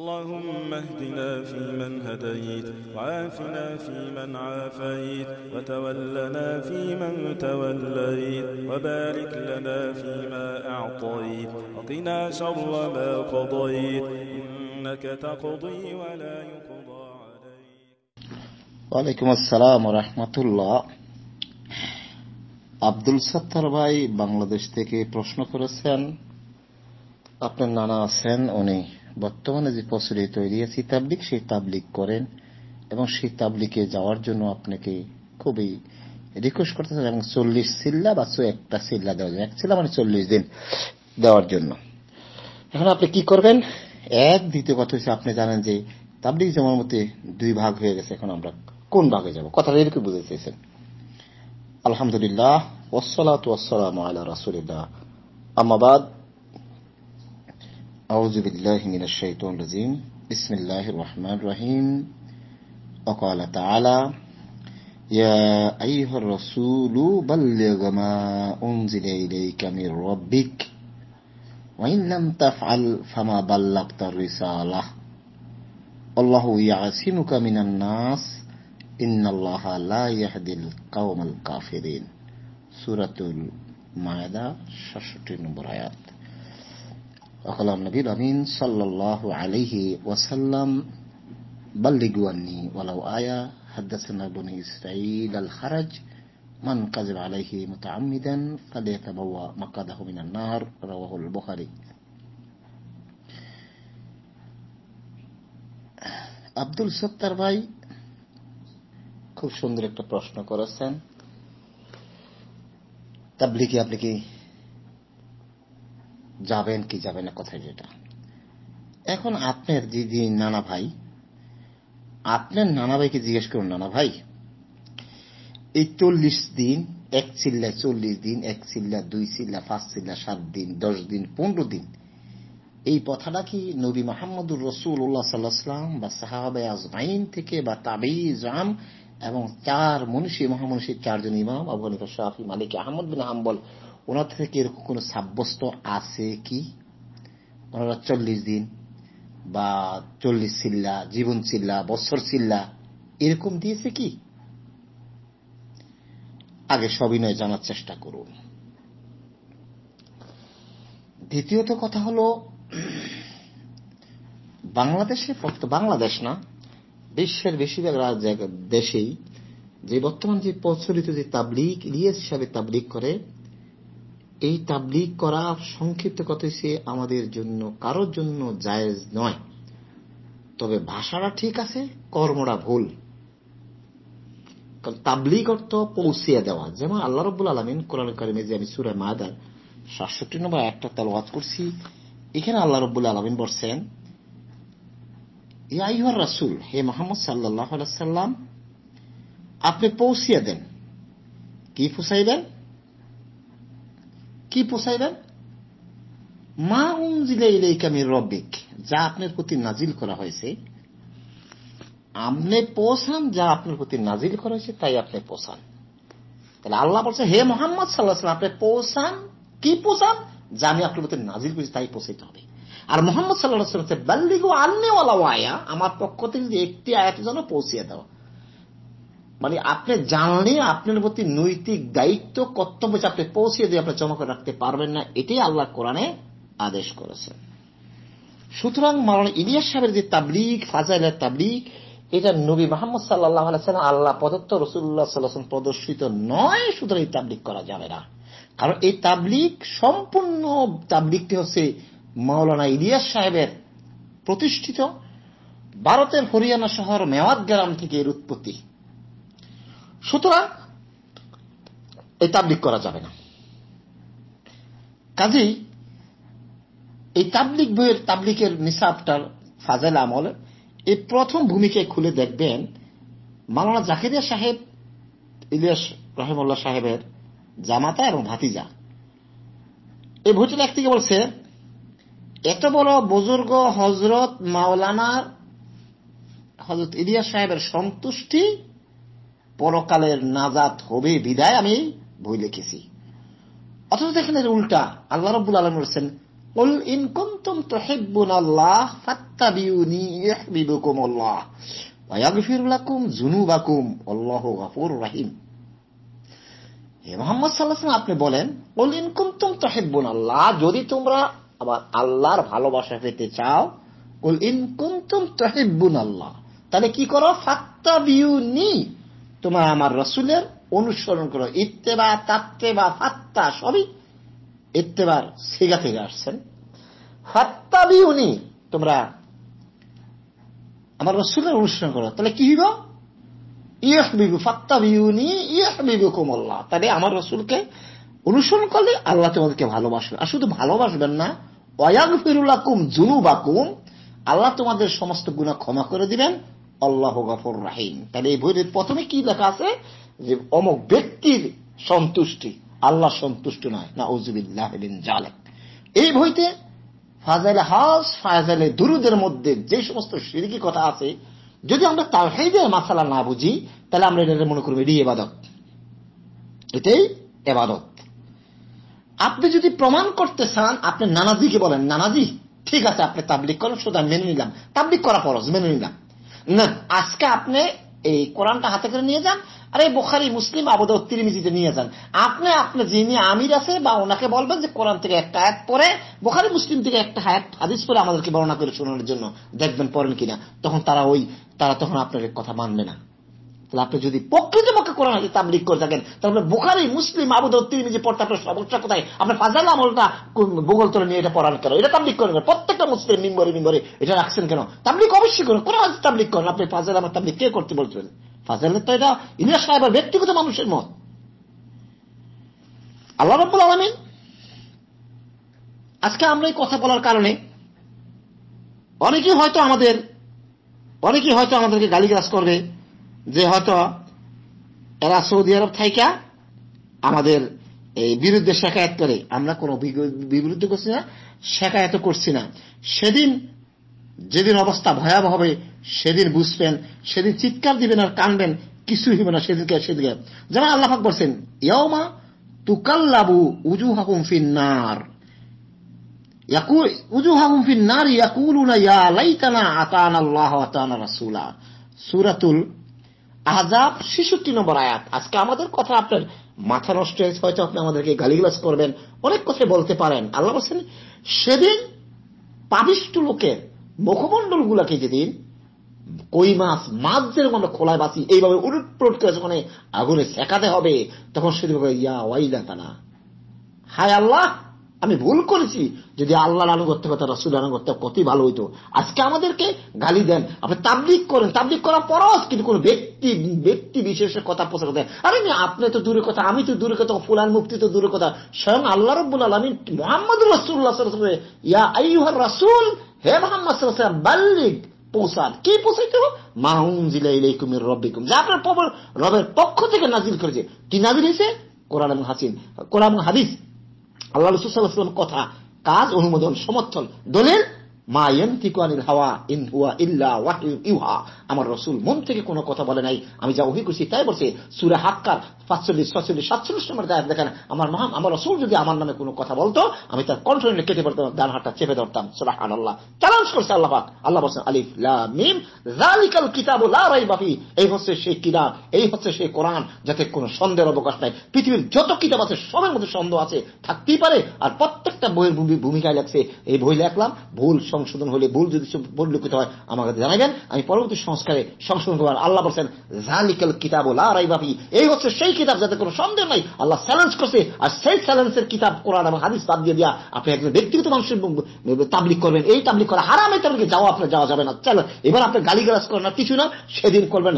اللهم اهدنا فيمن هديت وعافنا فيمن عافيت وتولنا فيمن توليت وبارك لنا فيما أعطيت وقنا شر ما قضيت إنك تقضي ولا يقضى عليك وعليكم السلام ورحمة الله عبد সত্তার ভাই বাংলাদেশ থেকে প্রশ্ন করেছেন আপনার নানা আছেন বর্তমানে যে তৈরি আছে তাবলিক সেই তাবলিক করেন এবং সেই তাবলিকে যাওয়ার জন্য আপনাকে খুবই রিকোয়েস্ট করতে করতেছেন এবং চল্লিশ সিল্লা বা একটা সিল্লা দেওয়া যায় এক সিল্লা মানে চল্লিশ দিন দেওয়ার জন্য এখন আপনি কি করবেন এক দ্বিতীয় কথা হচ্ছে আপনি জানেন যে তাবলিক জমার মধ্যে দুই ভাগ হয়ে গেছে এখন আমরা কোন ভাগে যাব কথাটা এরকম বুঝতে চেয়েছেন আলহামদুলিল্লাহ ওসলাত ওসলাম আল্লাহ রাসুলিল্লাহ আমাবাদ أعوذ بالله من الشيطان الرجيم بسم الله الرحمن الرحيم وقال تعالى يا أيها الرسول بلغ ما أنزل إليك من ربك وإن لم تفعل فما بلغت الرسالة الله يعصمك من الناس إن الله لا يهدي القوم الكافرين سورة المائدة 66 نمبر آيات وقال نبي الأمين صلى الله عليه وسلم بلغوا عني ولو آية حدثنا بني إسرائيل الخرج من قذب عليه متعمدا فليتبوى مقاده من النار رواه البخاري আব্দুল সত্তার ভাই খুব সুন্দর একটা প্রশ্ন করেছেন তাবলিকে আপনি কি যাবেন কি যাবেন না কথা যেটা এখন আপনার দিদি নানা ভাই আপনার নানা ভাইকে জিজ্ঞেস করুন নানা ভাই এই চল্লিশ দিন এক চিল্লা চল্লিশ দিন এক চিল্লা দুই চিল্লা পাঁচ চিল্লা সাত দিন দশ দিন পনেরো দিন এই কথাটা কি নবী মাহমুদুর উল্লাহ সাল্লাহাম বা সাহাবে আজমাইন থেকে বা তাবি জাম এবং চার মনীষী মহামনীষী চারজন ইমাম আবু হানিফা শাহি মালিক আহমদ বিন আহম্বল ওনার থেকে এরকম কোন সাব্যস্ত আছে কি ওনারা চল্লিশ দিন বা চল্লিশ চিল্লা জীবন চিল্লা বছর চিল্লা এরকম দিয়েছে কি আগে সবিনয় জানার চেষ্টা করুন দ্বিতীয়ত কথা হল বাংলাদেশে বাংলাদেশ না বিশ্বের বেশিরভাগ দেশেই যে বর্তমান যে প্রচলিত যে তাবলিক ইলিয়াস হিসাবে তাবলিক করে এই তাবলিগ করা সংক্ষিপ্ত কথা সে আমাদের জন্য কারোর জন্য জায়েজ নয় তবে ভাষাটা ঠিক আছে কর্মটা ভুল কারণ তাবলিগ অর্থ পৌঁছিয়ে দেওয়া যেমন আল্লাহ রব্বুল আলমিন কোরআন করিমে যে আমি সুরে মাদার সাতষট্টি নম্বর একটা ওয়াজ করছি এখানে আল্লাহ রব্বুল আলমিন বলছেন ইয়াইহর রাসুল হে মোহাম্মদ সাল্লাহ সাল্লাম আপনি পৌঁছিয়ে দেন কি ফুসাইবেন কি পোসাইবেন মা উনজিলে ইলাইকা রব্বিক যা আপনার প্রতি নাজিল করা হয়েছে আপনি পোষান যা আপনার প্রতি নাজিল করা হয়েছে তাই আপনি পোষান তাহলে আল্লাহ বলছে হে মোহাম্মদ সাল্লাহ আপনি পোষান কি পোষান যা আমি আপনার প্রতি নাজিল করেছি তাই পোষাইতে হবে আর মোহাম্মদ সাল্লাহ বাল্লিগু আন্নেওয়ালা আয়া আমার পক্ষ থেকে একটি আয়াত যেন পৌঁছিয়ে দেওয়া মানে আপনি জানলে আপনার প্রতি নৈতিক দায়িত্ব কর্তব্য যে আপনি পৌঁছিয়ে দিয়ে আপনি জমা করে রাখতে পারবেন না এটাই আল্লাহ কোরআনে আদেশ করেছে সুতরাং মাওলানা ইলিয়াস সাহেবের যে তাবলিক ফাজাইলের তাবলিক এটা নবী মোহাম্মদ সাল্লাহ আলাইসাল্লাম আল্লাহ প্রদত্ত রসুল্লাহ সাল্লাম প্রদর্শিত নয় সুতরাং এই তাবলিক করা যাবে না কারণ এই তাবলিক সম্পূর্ণ তাবলিকটি হচ্ছে মাওলানা ইলিয়াস সাহেবের প্রতিষ্ঠিত ভারতের হরিয়ানা শহর মেওয়াত গ্রাম থেকে এর উৎপত্তি সুতরাং এই তাবলিক করা যাবে না কাজেই এই তাবলিক বইয়ের তাবলিকের নিসাবটার ফাজেল আমল এই প্রথম ভূমিকে খুলে দেখবেন মালানা জাকিরিয়া সাহেব ইলিয়াস রহমুল্লাহ সাহেবের জামাতা এবং ভাতিজা এই ভূত একটি বলছে এত বড় বুজুর্গ হজরত মাওলানা হজরত ইলিয়াস সাহেবের সন্তুষ্টি পরকালের নাজাত হবে বিদায় আমি বই লিখেছি অথচ দেখেন এর উল্টা আল্লাহ রব্বুল আলম বলছেন قل إن كنتم تحبون الله فاتبعوني يحببكم الله ويغفر لكم ذنوبكم والله غفور رحيم হে মোহাম্মদ সাল্লাহ আপনি বলেন قل إن كنتم تحبون الله যদি তোমরা আবার আল্লাহর ভালোবাসা পেতে চাও قل إن كنتم تحبون الله তাহলে কি করো ফাত্তাবিউনি তোমরা আমার রসুলের অনুসরণ করো ইত্তেবা বা ফাত্তা সবই ইত্তেবার সেগা থেকে আসছেন ফাত্তাবি উনি তোমরা আমার রসুলের অনুসরণ করো তাহলে কি হইব ইয়েস বিবু ফাত্তাবি উনি ইয়েস বিবু কোমল্লা তাহলে আমার রসুলকে অনুসরণ করলে আল্লাহ তোমাদেরকে ভালোবাসবে আর শুধু ভালোবাসবেন না অয়াগ ফিরুলাকুম জুনু বাকুম আল্লাহ তোমাদের সমস্ত গুণা ক্ষমা করে দিবেন আল্লাহ গফর রাহিম তাহলে এই বইয়ের প্রথমে কি লেখা আছে যে অমক ব্যক্তির সন্তুষ্টি আল্লাহ সন্তুষ্ট নয় না ওজুবিল্লাহ জালেক এই বইতে ফাজাইল হাস ফাজাইল দুরুদের মধ্যে যে সমস্ত সিরিকি কথা আছে যদি আমরা তাহিদের মাসালা না বুঝি তাহলে আমরা এটা মনে করবো এটি এবাদত এটাই এবাদত আপনি যদি প্রমাণ করতে চান আপনি নানাজিকে বলেন নানাজি ঠিক আছে আপনি তাবলিক করেন সুতরাং মেনে নিলাম তাবলিক করা ফরজ মেনে নিলাম না আজকে আপনি এই কোরআনটা হাতে করে নিয়ে যান আর এই বোখারি মুসলিম আবদ তিরমিজিতে নিয়ে যান আপনি আপনি যিনি আমির আছে বা ওনাকে বলবেন যে কোরআন থেকে একটা হায়াত পরে বোখারি মুসলিম থেকে একটা হায়াত হাদিস পরে আমাদেরকে বর্ণনা করে শোনানোর জন্য দেখবেন পড়েন কিনা তখন তারা ওই তারা তখন আপনার কথা মানবে না তাহলে আপনি যদি প্রকৃত কোরআন হাতে তাবলিক করে থাকেন তারপরে বোখারি মুসলিম আবুদর তিরমিজি পড়তে আপনার সমস্যা কোথায় আপনার ফাজাল আমলটা গুগল তোলে নিয়ে এটা পড়ান কেন এটা তাবলিক করেন প্রত্যেকটা মুসলিম মিম্বরে মিম্বরে এটা রাখছেন কেন তাবলিক অবশ্যই করেন কোরআন হাতে তাবলিক করেন আপনি ফাজাল আমার তাবলিক কে করতে বলছেন ফাজালের তো এটা ইনিয়া সাহেব ব্যক্তিগত মানুষের মত আল্লাহ রব্বুল আলমিন আজকে আমরা এই কথা বলার কারণে অনেকেই হয়তো আমাদের অনেকেই হয়তো আমাদেরকে গালিগালাজ করবে যে হয়তো এরা সৌদি আরব থাইকা আমাদের এই বিরুদ্ধে শেখায়ত করে আমরা কোন বিরুদ্ধে করছি না শেখায়ত করছি না সেদিন যেদিন অবস্থা ভয়াবহ হবে সেদিন বুঝবেন সেদিন চিৎকার দিবেন আর কানবেন কিছুই হবে না সেদিকে সেদিকে যেমন আল্লাহাক বলছেন ইয়ামা তুকাল্লাবু উজু হাকুম ফিন্নার উজু হাকুম ফিন্নার ইয়া লাইতানা আতান আল্লাহ আতানা রাসুলা সুরাতুল আজাব ছেষট্টি নম্বর আয়াত আজকে আমাদের কথা আপনার মাথা নষ্ট হয়েছে হয়তো আপনি আমাদেরকে গালিগালাজ করবেন অনেক কথা বলতে পারেন আল্লাহ বলছেন সেদিন পাবিষ্ট লোকের মুখমন্ডল গুলাকে যেদিন কই মাছ মাছ যেরকম আমরা খোলায় বাঁচি এইভাবে উলটপ্লট করে যখন আগুনে শেখাতে হবে তখন সেদিন ইয়া ওয়াইলা তানা হায় আল্লাহ আমি ভুল করেছি যদি আল্লাহর আনুগত্য কথা রসুল আনুগত্য কতই ভালো হইতো আজকে আমাদেরকে গালি দেন আপনি তাবলিক করেন তাবলিক করার পরস কিন্তু কোন ব্যক্তি ব্যক্তি বিশেষের কথা প্রচার করেন আরে আপনি তো দূরে কথা আমি তো দূরে কথা ফুলান মুক্তি তো দূরে কথা স্বয়ং আল্লাহ রব্বুল আলমিন মোহাম্মদ রসুল্লাহ ইয়া আইহার রসুল হে মোহাম্মদ বাল্লিক পৌঁছান কি পৌঁছাইতে হবে মাহুম জিলা ইলাইকুমের রব্বিকুম যা আপনার রবের পক্ষ থেকে নাজিল করেছে কি নাজিল হয়েছে কোরআন হাসিন কোরআন হাদিস আল্লাহ রসুল সাল্লাহাম কথা কাজ অনুমোদন সমর্থন দলের মা ইয়ন্তিকানিল হাওয়া ইন হুয়া ইল্লা ওয়াহিউ ইউহা আমার রসুল মন থেকে কোনো কথা বলে নাই আমি যা অভি করছি তাই বলছে সুরে হাক্কার পাঁচচল্লিশ ছচল্লিশ সাতচল্লিশ নম্বর দায়ের দেখেন আমার মহাম আমার রসুল যদি আমার নামে কোনো কথা বলতো আমি তার কণ্ঠ নিয়ে কেটে পড়তাম ডান হাটটা চেপে ধরতাম সুরাহ আল্লাহ চ্যালেঞ্জ করছে আল্লাহ পাক আল্লাহ বলছেন আলিফ লামিম রালিকাল কিতাব বাফি এই হচ্ছে সেই কিতাব এই হচ্ছে সেই কোরআন যাতে কোনো সন্দেহের অবকাশ নাই পৃথিবীর যত কিতাব আছে সবের মধ্যে সন্দেহ আছে থাকতেই পারে আর প্রত্যেকটা বইয়ের ভূমিকায় লাগছে এই বই লেখলাম ভুল সংশোধন হলে ভুল যদি পরিলক্ষিত হয় আমাকে জানাবেন আমি পরবর্তী সংস্কারে সংশোধন করবেন আল্লাহ বলছেন জালিকেল কিতাব ও লাফি এই হচ্ছে সেই কিতাব যাতে কোনো সন্দেহ নাই আল্লাহ চ্যালেঞ্জ করছে আর সেই চ্যালেঞ্জের কিতাব কোরআন এবং হাদিস বাদ দিয়ে দিয়া আপনি একজন ব্যক্তিগত মানুষের তাবলিক করবেন এই তাবলিক করা হারামে তাদেরকে যাওয়া আপনার যাওয়া যাবে না চ্যালেঞ্জ এবার আপনি গালিগালাজ করেন না কিছু না সেদিন করবেন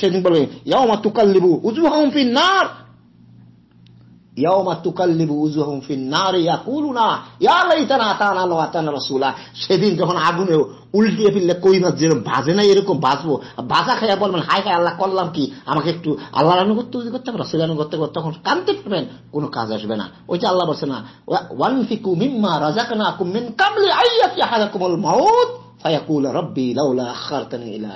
সেদিন বলবেন ইয়া মা তুকাল্লিবু উজু হাউম ফিন নার সেদিন যখন আগুনে উল্টিয়ে ফেললে কই না যে বাজে না এরকম বাঁচবো বাজা খাইয়া বলবেন হাই খাই আল্লাহ করলাম কি আমাকে একটু আল্লাহ আনুগত্য যদি করতে পারো সেদিন আনুগত্য করতে তখন কানতে পারবেন কোনো কাজ আসবে না ওইটা আল্লাহ বলছে না ওয়ান ফিকু মিম্মা কামলি আইয়া কি হাজা কুমল মাউত ফায়াকুল রব্বি লাউলা আখারতানি ইলা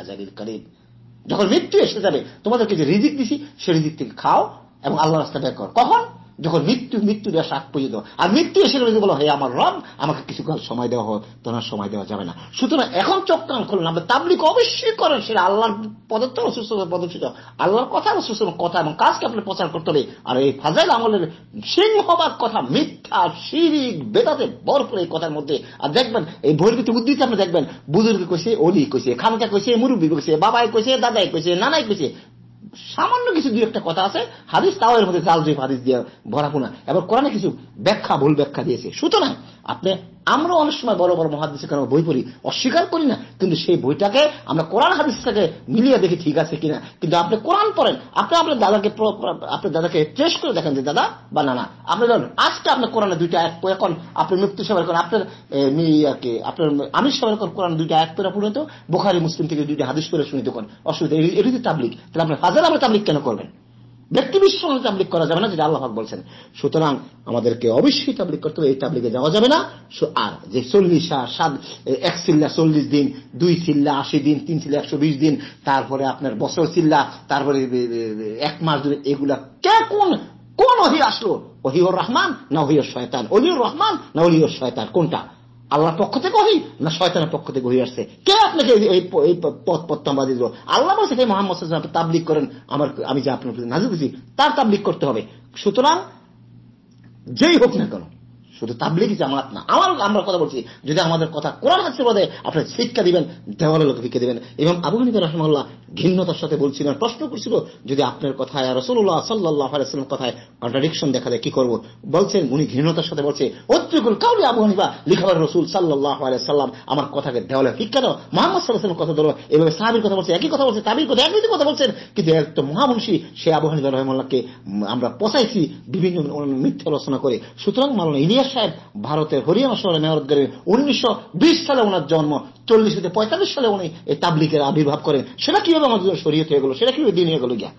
যখন মৃত্যু এসে যাবে তোমাদেরকে যে রিজিক দিছি সে রিজিক থেকে খাও এবং আল্লাহ রাস্তা বের কর কখন যখন মৃত্যু মৃত্যু দেওয়া শাক পর্যন্ত আর মৃত্যু এসে গেলে বলো হে আমার রব আমাকে কিছু সময় দেওয়া হোক তোমার সময় দেওয়া যাবে না সুতরাং এখন চোখ কান খুলুন আমরা তাবলিক অবশ্যই করেন সেটা আল্লাহর পদত্ব সুস্থ পদচ্যুত আল্লাহর কথা সুস্থ কথা এবং কাজকে আপনি প্রচার করতে হবে আর এই ফাজাইল আমলের সিংহবাদ কথা মিথ্যা শিরিক বেদাতে ভরপুর এই কথার মধ্যে আর দেখবেন এই ভৈরবীতে উদ্দিতে আপনি দেখবেন বুজুর্গ কইছে অলি কইছে খামকা কইছে মুরব্বী কইছে বাবাই কইছে দাদাই কইছে নানাই কইছে সামান্য কিছু দু একটা কথা আছে হাদিস তাও এর মধ্যে জাল জৈব হাদিস দিয়ে পোনা এবার কোরআনে কিছু ব্যাখ্যা ভুল ব্যাখ্যা দিয়েছে সুতরাং আপনি আমরা অনেক সময় বড় বড় মহাদেশের বই পড়ি অস্বীকার করি না কিন্তু সেই বইটাকে আমরা কোরআন হাদিসটাকে মিলিয়ে দেখি ঠিক আছে কিনা কিন্তু আপনি কোরআন পড়েন আপনি আপনার দাদাকে আপনার দাদাকে টেস্ট করে দেখেন যে দাদা বা না আপনি ধরুন আজকে আপনার কোরআনে দুইটা এক এখন আপনার মৃত্যু সেবার করেন আপনার ইয়াকে আপনার আমি সবাই করেন কোরআন দুইটা এক পেরা পড়ে তো বোখারি মুসলিম থেকে দুইটা হাদিস করে শুনিতে করেন অসুবিধা এটি তাবলিক তাহলে আপনার হাজার আমরা তাবলিক কেন করবেন ব্যক্তি বিশ্বাস তাবলিক করা যাবে না যেটা আল্লাহ বলছেন সুতরাং আমাদেরকে অবশ্যই তাবলিক করতে হবে এই তাবলিকে যাওয়া যাবে না আর যে চল্লিশ সাত এক চিল্লা চল্লিশ দিন দুই চিল্লা আশি দিন তিন চিল্লা একশো বিশ দিন তারপরে আপনার বছর চিল্লা তারপরে এক মাস ধরে এগুলা কে কোন কোন অহি আসলো অহিউর রহমান না অহিউর শয়তান অলিউর রহমান না অলিউর শয়তান কোনটা আল্লাহর পক্ষ থেকে ওহি না শয়তানের পক্ষ থেকে ওহি আসছে কে আপনাকে এই পথ দিয়ে দিল আল্লাহ বলছে হে মোহাম্মদ আপনি তাবলিক করেন আমার আমি যে আপনার নাজির বুঝি তার তাবলিক করতে হবে সুতরাং যেই হোক না কেন শুধু তাবলিগি জামাত না আমার আমরা কথা বলছি যদি আমাদের কথা কোরআন হাসে পদে আপনার শিক্ষা দিবেন দেওয়ালের লোক ফিকে দিবেন এবং আবু হানিফা রহমাল্লাহ ঘিন্নতার সাথে বলছিল প্রশ্ন করছিল যদি আপনার কথায় রসুল্লাহ সাল্লাহ আলাইসালাম কথায় কন্ট্রাডিকশন দেখা যায় কি করব বলছেন উনি ঘৃণতার সাথে বলছে অত্রিকুল কাউলি আবু হানিফা লিখাবার রসুল সাল্লাহ আলাইসাল্লাম আমার কথাকে দেওয়ালে ফিক দাও মোহাম্মদ সাল্লাহ কথা ধরো এভাবে সাহাবির কথা বলছে একই কথা বলছে তাবির কথা একই কথা বলছেন কিন্তু একটা মহামুষী সে আবু হানিফা রহমাল্লাহকে আমরা পচাইছি বিভিন্ন মিথ্যা রচনা করে সুতরাং মালানা ইলিয়া মিয়া সাহেব ভারতের হরিয়ানা শহরে মেয়র করেন উনিশশো সালে ওনার জন্ম চল্লিশ থেকে পঁয়তাল্লিশ সালে উনি এই তাবলিকের আবির্ভাব করেন সেটা কিভাবে আমাদের জন্য সরিয়ে হয়ে গেল সেটা কিভাবে দিন হয়ে গেল গিয়া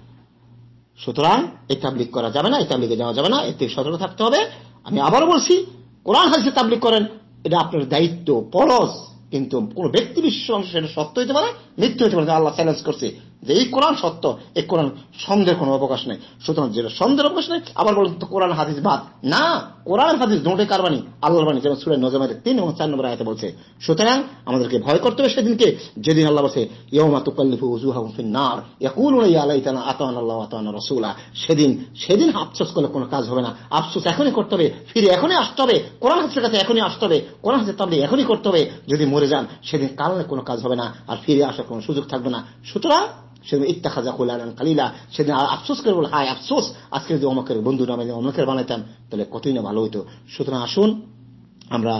সুতরাং এই তাবলিক করা যাবে না এই তাবলিকে যাওয়া যাবে না এতে সতর্ক থাকতে হবে আমি আবারও বলছি কোরআন হাজি তাবলিক করেন এটা আপনার দায়িত্ব পরশ কিন্তু কোন ব্যক্তি বিশ্ব সেটা সত্য হইতে পারে মৃত্যু হইতে পারে আল্লাহ চ্যালেঞ্জ করছে যে এই কোরআন সত্য এই কোরআন সন্দেহের কোনো অবকাশ নেই সুতরাং যেটা সন্দেহের অবকাশ নেই আবার বলেন তো কোরআন হাদিস বাদ না কোরআন হাদিস দুটোই কারবানি আল্লাহর বাণী যেমন সুরে নজমের তিন এবং চার নম্বর আয়তে বলছে সুতরাং আমাদেরকে ভয় করতে হবে সেদিনকে যেদিন আল্লাহ বলছে ইয়মা তুকাল্লিফু উজুহা নার ইয়াকুল ইয়া আলাইতানা আতান আল্লাহ আতান রসুলা সেদিন সেদিন আফসোস করলে কোনো কাজ হবে না আফসোস এখনই করতে হবে ফিরে এখনই আসতে হবে কোরআন হাসের কাছে এখনই আসতে হবে কোরআন হাসের তাবলি এখনই করতে হবে যদি মরে যান সেদিন কারণে কোনো কাজ হবে না আর ফিরে আসার কোনো সুযোগ থাকবে না সুতরাং সেদিন ইত্তাখাজা খুলালান কালিলা সেদিন আফসোস করে বল হায় আফসোস আজকে যদি অমকের বন্ধু নামে অমকের বানাইতাম তাহলে কতই না ভালো হইতো সুতরাং আসুন আমরা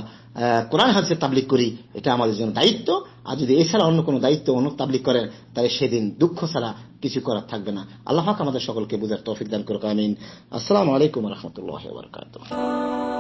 কোরআন হাদিসের তাবলিক করি এটা আমাদের জন্য দায়িত্ব আর যদি এছাড়া অন্য কোনো দায়িত্ব অন্য তাবলিক করেন তাহলে সেদিন দুঃখ ছাড়া কিছু করার থাকবে না আল্লাহ আমাদের সকলকে বুঝার তৌফিক দান করুক আমিন আসসালামু আলাইকুম রহমতুল্লাহ